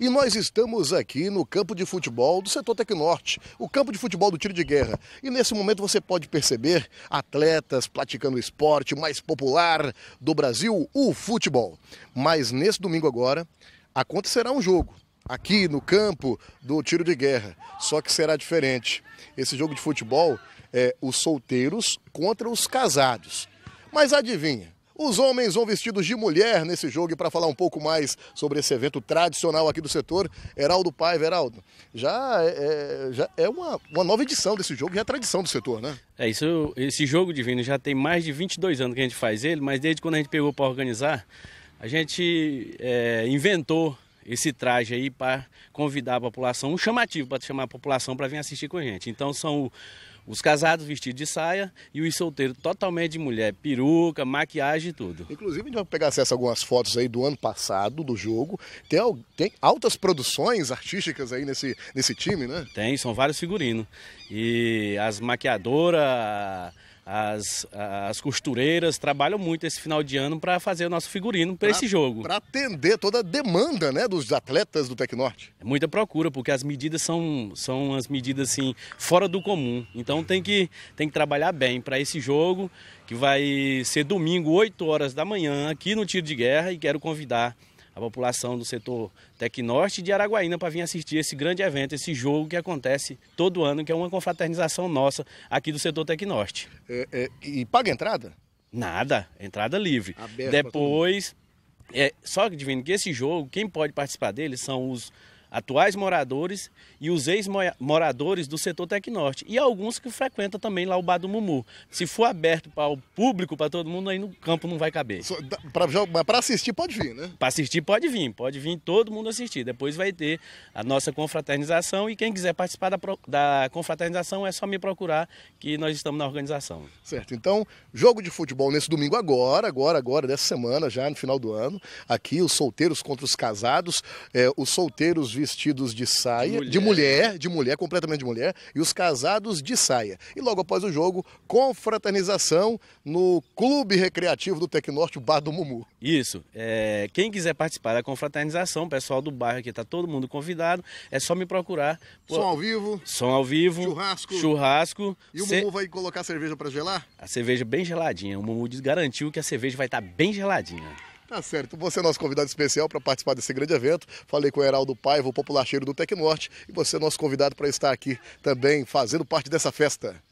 E nós estamos aqui no campo de futebol do setor Tecnorte, o campo de futebol do tiro de guerra. E nesse momento você pode perceber atletas praticando o esporte mais popular do Brasil, o futebol. Mas nesse domingo agora acontecerá um jogo aqui no campo do tiro de guerra, só que será diferente. Esse jogo de futebol é os solteiros contra os casados. Mas adivinha, os homens vão vestidos de mulher nesse jogo e para falar um pouco mais sobre esse evento tradicional aqui do setor, Heraldo Paiva, Heraldo, já é, é já é uma, uma nova edição desse jogo, e é tradição do setor, né? É, isso, esse jogo divino já tem mais de 22 anos que a gente faz ele, mas desde quando a gente pegou para organizar, a gente é, inventou esse traje aí para convidar a população, um chamativo para chamar a população para vir assistir com a gente. Então são os casados vestidos de saia e os solteiros totalmente de mulher, peruca, maquiagem e tudo. Inclusive, a gente vai pegar acesso a algumas fotos aí do ano passado do jogo. Tem, tem altas produções artísticas aí nesse, nesse time, né? Tem, são vários figurinos. E as maquiadoras as, as costureiras trabalham muito esse final de ano para fazer o nosso figurino para esse jogo. Para atender toda a demanda né, dos atletas do Tecnorte. É muita procura, porque as medidas são, são as medidas assim, fora do comum. Então tem que, tem que trabalhar bem para esse jogo, que vai ser domingo, 8 horas da manhã, aqui no Tiro de Guerra, e quero convidar a população do setor Tecnorte de Araguaína para vir assistir esse grande evento, esse jogo que acontece todo ano, que é uma confraternização nossa aqui do setor Tecnorte. É, é, e paga entrada? Nada, entrada livre. Aberto Depois, é, só que, Divino, que esse jogo, quem pode participar dele são os atuais moradores e os ex-moradores do setor Tecnorte. E alguns que frequentam também lá o Bar do Mumu. Se for aberto para o público, para todo mundo, aí no campo não vai caber. Para assistir pode vir, né? Para assistir pode vir, pode vir todo mundo assistir. Depois vai ter a nossa confraternização e quem quiser participar da, da confraternização é só me procurar que nós estamos na organização. Certo, então jogo de futebol nesse domingo agora, agora, agora, dessa semana já, no final do ano. Aqui os solteiros contra os casados, é, os solteiros vestidos de saia, mulher. de mulher, de mulher, completamente de mulher, e os casados de saia. E logo após o jogo, confraternização no Clube Recreativo do Tecnorte, o Bar do Mumu. Isso. É, quem quiser participar da confraternização, o pessoal do bairro aqui está todo mundo convidado, é só me procurar. Pô, som ao vivo. Som ao vivo. Churrasco. Churrasco. E o Mumu vai colocar a cerveja para gelar? A cerveja bem geladinha. O Mumu garantiu que a cerveja vai estar tá bem geladinha. Tá certo. Você é nosso convidado especial para participar desse grande evento. Falei com o Heraldo Paiva, o popular cheiro do Tecnorte, e você é nosso convidado para estar aqui também fazendo parte dessa festa.